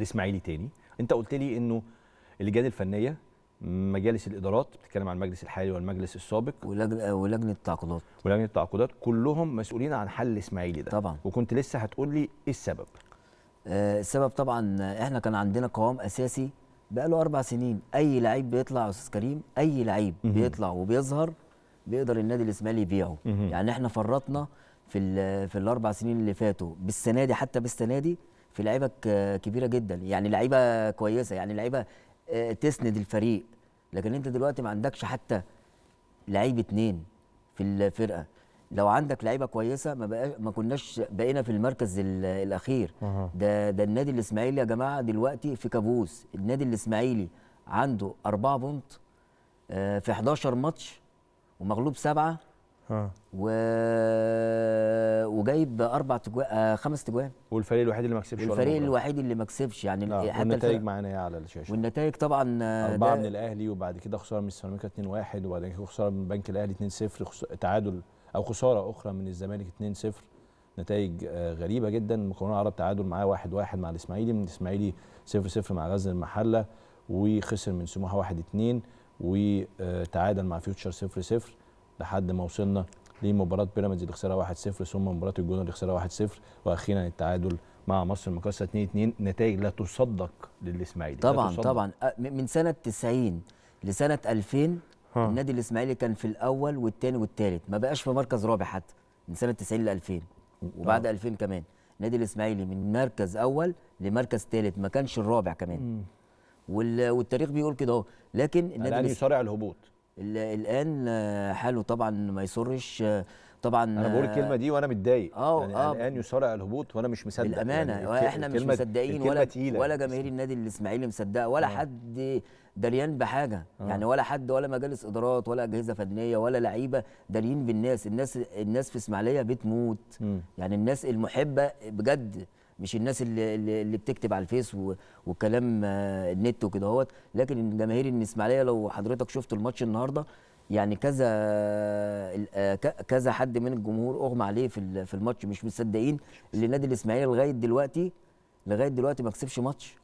الاسماعيلي تاني انت قلت لي انه اللجان الفنيه مجالس الادارات بتتكلم عن المجلس الحالي والمجلس السابق ولجنه آه، ولجنه التعاقدات ولجنه التعاقدات كلهم مسؤولين عن حل الاسماعيلي ده طبعا وكنت لسه هتقول لي ايه السبب آه السبب طبعا آه، احنا كان عندنا قوام اساسي بقاله اربع سنين اي لعيب بيطلع يا استاذ كريم اي لعيب بيطلع وبيظهر بيقدر النادي الاسماعيلي يبيعه يعني احنا فرطنا في في الاربع سنين اللي فاتوا بالسنه دي حتى بالسنه دي في لعيبه كبيره جدا يعني لعيبه كويسه يعني لعيبه آه، تسند الفريق لكن انت دلوقتي ما عندكش حتى لعيب اتنين في الفرقه لو عندك لعيبه كويسه ما بقى ما كناش بقينا في المركز الاخير ده ده النادي الاسماعيلي يا جماعه دلوقتي في كابوس النادي الاسماعيلي عنده 4 بونت آه، في 11 ماتش ومغلوب سبعه آه. و... وجايب اربع تجوان آه خمس تجوان والفريق الوحيد اللي ما كسبش الفريق الوحيد اللي ما كسبش يعني آه. حتى النتائج معانا ايه على الشاشه والنتائج طبعا آه، اربعه من الاهلي وبعد كده خساره من السيراميكا 2-1 وبعد كده خساره من بنك الاهلي 2-0 خس... تعادل او خساره اخرى من الزمالك 2-0 نتائج آه، غريبه جدا المقاولون العرب تعادل معاه 1 1 مع الاسماعيلي من الاسماعيلي 0 0 مع غزل المحله وخسر من سموحه 1 2 وتعادل مع فيوتشر 0 0 لحد ما وصلنا لمباراه بيراميدز اللي خسرها 1-0 ثم مباراه الجونه اللي خسرها 1-0 واخيرا التعادل مع مصر المقاصه 2-2 نتائج لا تصدق للاسماعيلي طبعا تصدق. طبعا من سنه 90 لسنه 2000 ها. النادي الاسماعيلي كان في الاول والثاني والثالث ما بقاش في مركز رابع حتى من سنه 90 ل 2000 وبعد 2000 آه. كمان النادي الاسماعيلي من مركز اول لمركز ثالث ما كانش الرابع كمان والتاريخ بيقول كده اهو لكن النادي الاهلي صارع الهبوط الان حاله طبعا ما يسرش طبعا انا بقول الكلمه دي وانا متضايق اه, آه. يعني اه الان يصارع الهبوط وانا مش مصدق الامانه يعني احنا مش مصدقين ولا تقيلة. ولا جماهير النادي الاسماعيلي مصدقه ولا آه. حد دريان بحاجه آه. يعني ولا حد ولا مجالس ادارات ولا اجهزه فنيه ولا لعيبه داريين بالناس الناس الناس في اسماعيليه بتموت م. يعني الناس المحبه بجد مش الناس اللي اللي بتكتب على الفيس وكلام آه، النت وكده هوت لكن جماهير الاسماعيليه لو حضرتك شفت الماتش النهارده يعني كذا آه، كذا حد من الجمهور اغمى عليه في في الماتش مش مصدقين ان نادي الاسماعيلي لغايه دلوقتي لغايه دلوقتي ما كسبش ماتش